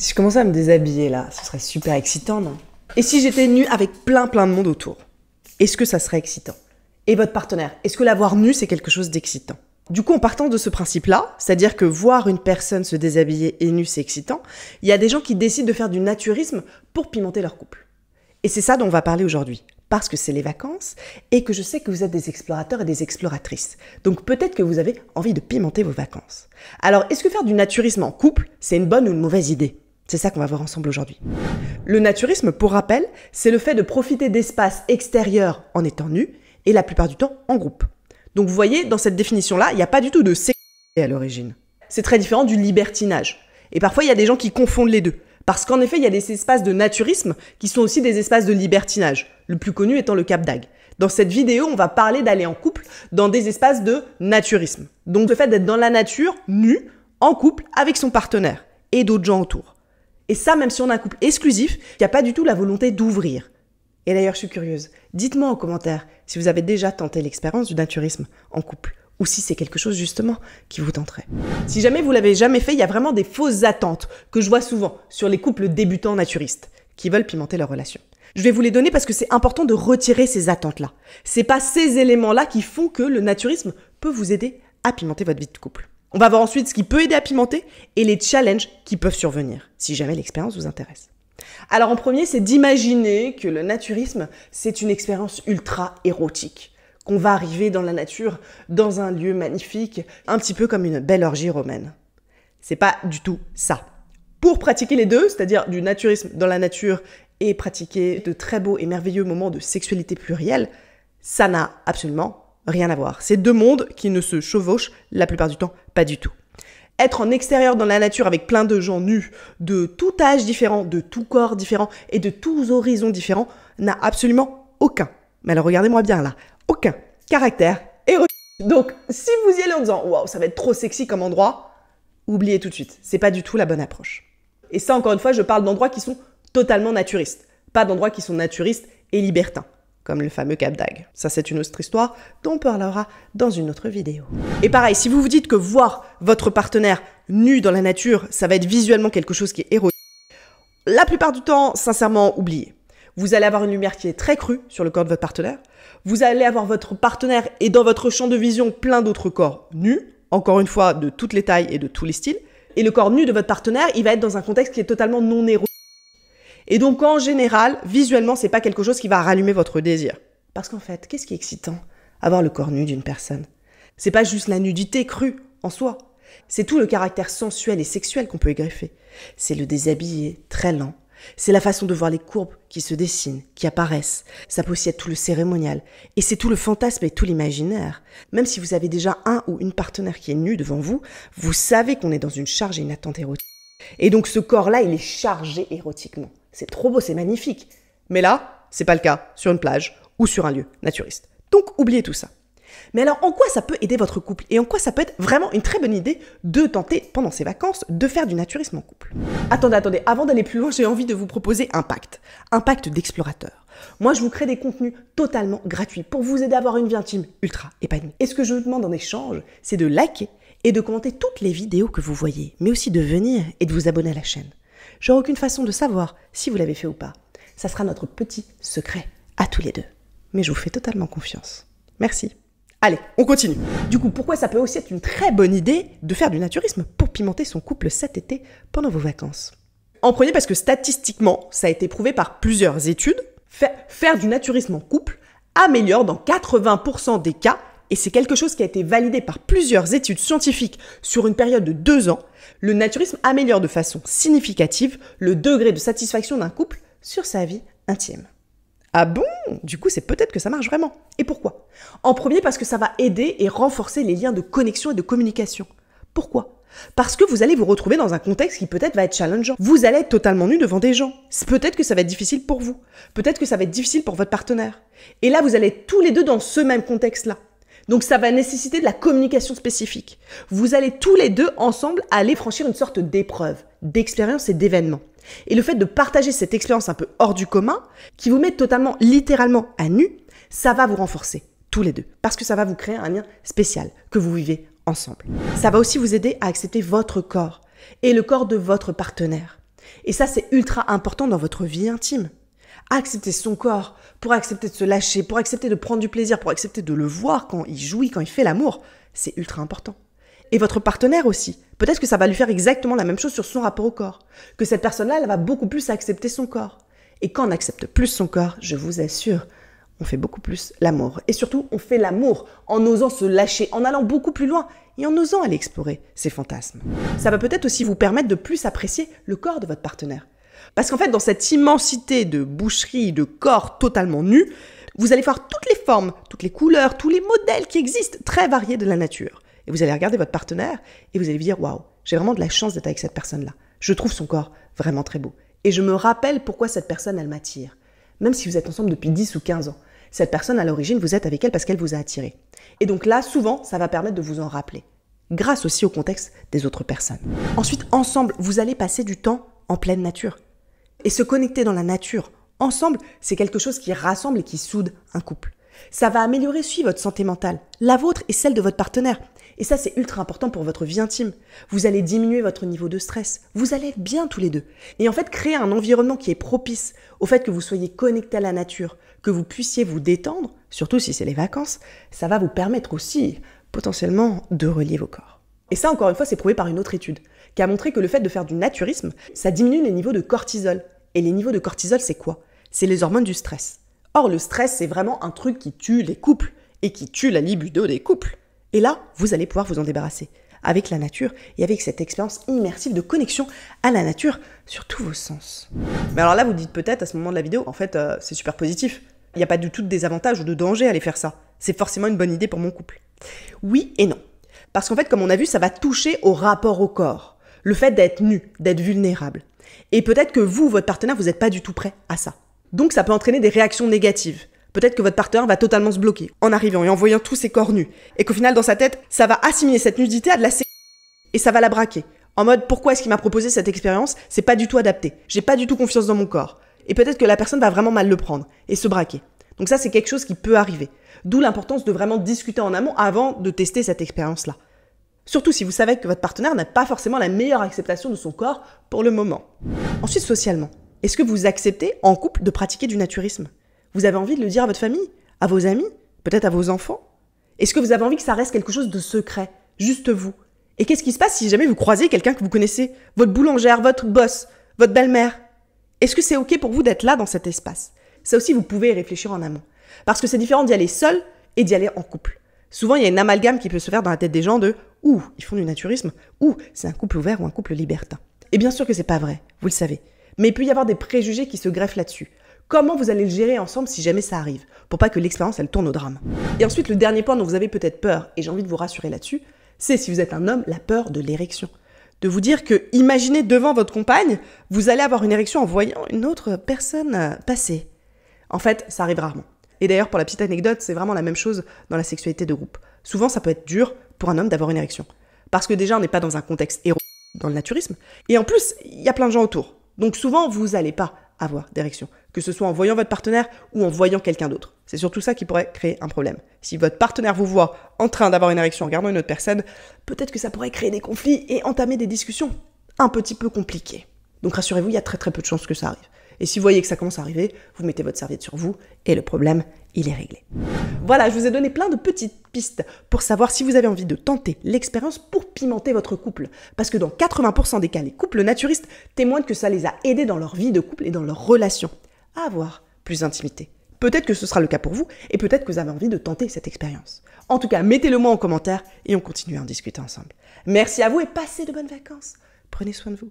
Si je commençais à me déshabiller là, ce serait super excitant, non Et si j'étais nue avec plein plein de monde autour Est-ce que ça serait excitant Et votre partenaire Est-ce que l'avoir nue, c'est quelque chose d'excitant du coup, en partant de ce principe-là, c'est-à-dire que voir une personne se déshabiller et nue, c'est excitant, il y a des gens qui décident de faire du naturisme pour pimenter leur couple. Et c'est ça dont on va parler aujourd'hui, parce que c'est les vacances et que je sais que vous êtes des explorateurs et des exploratrices. Donc peut-être que vous avez envie de pimenter vos vacances. Alors, est-ce que faire du naturisme en couple, c'est une bonne ou une mauvaise idée c'est ça qu'on va voir ensemble aujourd'hui. Le naturisme, pour rappel, c'est le fait de profiter d'espaces extérieurs en étant nus et la plupart du temps en groupe. Donc vous voyez, dans cette définition-là, il n'y a pas du tout de sexualité à l'origine. C'est très différent du libertinage. Et parfois, il y a des gens qui confondent les deux. Parce qu'en effet, il y a des espaces de naturisme qui sont aussi des espaces de libertinage, le plus connu étant le Cap d'Ag. Dans cette vidéo, on va parler d'aller en couple dans des espaces de naturisme. Donc le fait d'être dans la nature, nu, en couple, avec son partenaire et d'autres gens autour. Et ça, même si on a un couple exclusif, il n'y a pas du tout la volonté d'ouvrir. Et d'ailleurs, je suis curieuse. Dites-moi en commentaire si vous avez déjà tenté l'expérience du naturisme en couple ou si c'est quelque chose justement qui vous tenterait. Si jamais vous l'avez jamais fait, il y a vraiment des fausses attentes que je vois souvent sur les couples débutants naturistes qui veulent pimenter leur relation. Je vais vous les donner parce que c'est important de retirer ces attentes-là. C'est pas ces éléments-là qui font que le naturisme peut vous aider à pimenter votre vie de couple. On va voir ensuite ce qui peut aider à pimenter et les challenges qui peuvent survenir, si jamais l'expérience vous intéresse. Alors en premier, c'est d'imaginer que le naturisme, c'est une expérience ultra érotique, qu'on va arriver dans la nature, dans un lieu magnifique, un petit peu comme une belle orgie romaine. C'est pas du tout ça. Pour pratiquer les deux, c'est-à-dire du naturisme dans la nature et pratiquer de très beaux et merveilleux moments de sexualité plurielle, ça n'a absolument rien à voir. C'est deux mondes qui ne se chevauchent la plupart du temps pas du tout. Être en extérieur dans la nature avec plein de gens nus, de tout âge différent, de tout corps différent et de tous horizons différents, n'a absolument aucun. Mais alors regardez-moi bien là, aucun caractère héroïque. Donc si vous y allez en disant waouh ça va être trop sexy comme endroit, oubliez tout de suite, c'est pas du tout la bonne approche. Et ça encore une fois, je parle d'endroits qui sont totalement naturistes, pas d'endroits qui sont naturistes et libertins comme le fameux cap d'Ag. Ça, c'est une autre histoire dont on parlera dans une autre vidéo. Et pareil, si vous vous dites que voir votre partenaire nu dans la nature, ça va être visuellement quelque chose qui est héroïque la plupart du temps, sincèrement, oubliez. Vous allez avoir une lumière qui est très crue sur le corps de votre partenaire. Vous allez avoir votre partenaire et dans votre champ de vision plein d'autres corps nus, encore une fois, de toutes les tailles et de tous les styles. Et le corps nu de votre partenaire, il va être dans un contexte qui est totalement non héroïque et donc en général, visuellement, c'est pas quelque chose qui va rallumer votre désir. Parce qu'en fait, qu'est-ce qui est excitant Avoir le corps nu d'une personne. C'est pas juste la nudité crue en soi. C'est tout le caractère sensuel et sexuel qu'on peut y greffer. C'est le déshabillé très lent. C'est la façon de voir les courbes qui se dessinent, qui apparaissent. Ça possède tout le cérémonial. Et c'est tout le fantasme et tout l'imaginaire. Même si vous avez déjà un ou une partenaire qui est nu devant vous, vous savez qu'on est dans une charge et une attente érotique. Et donc ce corps-là, il est chargé érotiquement. C'est trop beau, c'est magnifique. Mais là, c'est pas le cas sur une plage ou sur un lieu naturiste. Donc oubliez tout ça. Mais alors en quoi ça peut aider votre couple et en quoi ça peut être vraiment une très bonne idée de tenter pendant ces vacances de faire du naturisme en couple Attendez, attendez, avant d'aller plus loin, j'ai envie de vous proposer un pacte, un pacte d'explorateur. Moi, je vous crée des contenus totalement gratuits pour vous aider à avoir une vie intime ultra épanouie. Et ce que je vous demande en échange, c'est de liker et de commenter toutes les vidéos que vous voyez, mais aussi de venir et de vous abonner à la chaîne. J'aurai aucune façon de savoir si vous l'avez fait ou pas. Ça sera notre petit secret à tous les deux. Mais je vous fais totalement confiance. Merci. Allez, on continue. Du coup, pourquoi ça peut aussi être une très bonne idée de faire du naturisme pour pimenter son couple cet été pendant vos vacances En premier, parce que statistiquement, ça a été prouvé par plusieurs études, faire du naturisme en couple améliore dans 80% des cas et c'est quelque chose qui a été validé par plusieurs études scientifiques sur une période de deux ans, le naturisme améliore de façon significative le degré de satisfaction d'un couple sur sa vie intime. Ah bon Du coup, c'est peut-être que ça marche vraiment. Et pourquoi En premier, parce que ça va aider et renforcer les liens de connexion et de communication. Pourquoi parce que vous allez vous retrouver dans un contexte qui peut-être va être challengeant. Vous allez être totalement nu devant des gens. Peut-être que ça va être difficile pour vous. Peut-être que ça va être difficile pour votre partenaire. Et là, vous allez être tous les deux dans ce même contexte-là. Donc ça va nécessiter de la communication spécifique. Vous allez tous les deux ensemble aller franchir une sorte d'épreuve, d'expérience et d'événement. Et le fait de partager cette expérience un peu hors du commun, qui vous met totalement, littéralement à nu, ça va vous renforcer, tous les deux. Parce que ça va vous créer un lien spécial que vous vivez ensemble. Ça va aussi vous aider à accepter votre corps et le corps de votre partenaire. Et ça, c'est ultra important dans votre vie intime accepter son corps, pour accepter de se lâcher, pour accepter de prendre du plaisir, pour accepter de le voir quand il jouit, quand il fait l'amour, c'est ultra important. Et votre partenaire aussi. Peut-être que ça va lui faire exactement la même chose sur son rapport au corps. Que cette personne-là, va beaucoup plus accepter son corps. Et quand on accepte plus son corps, je vous assure, on fait beaucoup plus l'amour. Et surtout, on fait l'amour en osant se lâcher, en allant beaucoup plus loin et en osant aller explorer ses fantasmes. Ça va peut-être aussi vous permettre de plus apprécier le corps de votre partenaire. Parce qu'en fait, dans cette immensité de boucherie, de corps totalement nus, vous allez voir toutes les formes, toutes les couleurs, tous les modèles qui existent, très variés de la nature. Et vous allez regarder votre partenaire et vous allez vous dire Waouh, j'ai vraiment de la chance d'être avec cette personne-là. Je trouve son corps vraiment très beau. Et je me rappelle pourquoi cette personne, elle m'attire. Même si vous êtes ensemble depuis 10 ou 15 ans. Cette personne, à l'origine, vous êtes avec elle parce qu'elle vous a attiré. Et donc là, souvent, ça va permettre de vous en rappeler. Grâce aussi au contexte des autres personnes. Ensuite, ensemble, vous allez passer du temps en pleine nature. Et se connecter dans la nature, ensemble, c'est quelque chose qui rassemble et qui soude un couple. Ça va améliorer aussi votre santé mentale, la vôtre et celle de votre partenaire. Et ça, c'est ultra important pour votre vie intime. Vous allez diminuer votre niveau de stress. Vous allez bien tous les deux. Et en fait, créer un environnement qui est propice au fait que vous soyez connecté à la nature, que vous puissiez vous détendre, surtout si c'est les vacances, ça va vous permettre aussi, potentiellement, de relier vos corps. Et ça, encore une fois, c'est prouvé par une autre étude qui a montré que le fait de faire du naturisme, ça diminue les niveaux de cortisol. Et les niveaux de cortisol, c'est quoi C'est les hormones du stress. Or, le stress, c'est vraiment un truc qui tue les couples et qui tue la libido des couples. Et là, vous allez pouvoir vous en débarrasser avec la nature et avec cette expérience immersive de connexion à la nature sur tous vos sens. Mais alors là, vous dites peut-être à ce moment de la vidéo, en fait, euh, c'est super positif. Il n'y a pas du tout de désavantage ou de danger à aller faire ça. C'est forcément une bonne idée pour mon couple. Oui et non. Parce qu'en fait, comme on a vu, ça va toucher au rapport au corps le fait d'être nu, d'être vulnérable. Et peut-être que vous, votre partenaire, vous n'êtes pas du tout prêt à ça. Donc ça peut entraîner des réactions négatives. Peut-être que votre partenaire va totalement se bloquer en arrivant et en voyant tous ses corps nus. Et qu'au final, dans sa tête, ça va assimiler cette nudité à de la sé et ça va la braquer. En mode, pourquoi est-ce qu'il m'a proposé cette expérience C'est pas du tout adapté. J'ai pas du tout confiance dans mon corps. Et peut-être que la personne va vraiment mal le prendre et se braquer. Donc ça, c'est quelque chose qui peut arriver. D'où l'importance de vraiment discuter en amont avant de tester cette expérience-là. Surtout si vous savez que votre partenaire n'a pas forcément la meilleure acceptation de son corps pour le moment. Ensuite, socialement, est-ce que vous acceptez en couple de pratiquer du naturisme Vous avez envie de le dire à votre famille, à vos amis, peut-être à vos enfants Est-ce que vous avez envie que ça reste quelque chose de secret, juste vous Et qu'est-ce qui se passe si jamais vous croisez quelqu'un que vous connaissez, votre boulangère, votre boss, votre belle-mère Est-ce que c'est OK pour vous d'être là dans cet espace Ça aussi, vous pouvez y réfléchir en amont. Parce que c'est différent d'y aller seul et d'y aller en couple. Souvent, il y a une amalgame qui peut se faire dans la tête des gens de ou ils font du naturisme, ou c'est un couple ouvert ou un couple libertin. Et bien sûr que c'est pas vrai, vous le savez. Mais il peut y avoir des préjugés qui se greffent là-dessus. Comment vous allez le gérer ensemble si jamais ça arrive, pour pas que l'expérience elle tourne au drame. Et ensuite, le dernier point dont vous avez peut-être peur, et j'ai envie de vous rassurer là-dessus, c'est si vous êtes un homme, la peur de l'érection. De vous dire que, imaginez devant votre compagne, vous allez avoir une érection en voyant une autre personne euh, passer. En fait, ça arrive rarement. Et d'ailleurs, pour la petite anecdote, c'est vraiment la même chose dans la sexualité de groupe. Souvent, ça peut être dur pour un homme d'avoir une érection. Parce que déjà, on n'est pas dans un contexte héros dans le naturisme. Et en plus, il y a plein de gens autour. Donc souvent, vous n'allez pas avoir d'érection. Que ce soit en voyant votre partenaire ou en voyant quelqu'un d'autre. C'est surtout ça qui pourrait créer un problème. Si votre partenaire vous voit en train d'avoir une érection en regardant une autre personne, peut-être que ça pourrait créer des conflits et entamer des discussions un petit peu compliquées. Donc rassurez-vous, il y a très très peu de chances que ça arrive. Et si vous voyez que ça commence à arriver, vous mettez votre serviette sur vous et le problème il est réglé. Voilà, je vous ai donné plein de petites pistes pour savoir si vous avez envie de tenter l'expérience pour pimenter votre couple. Parce que dans 80% des cas, les couples naturistes témoignent que ça les a aidés dans leur vie de couple et dans leur relation. À avoir plus d'intimité. Peut-être que ce sera le cas pour vous et peut-être que vous avez envie de tenter cette expérience. En tout cas, mettez-le moi en commentaire et on continue à en discuter ensemble. Merci à vous et passez de bonnes vacances. Prenez soin de vous.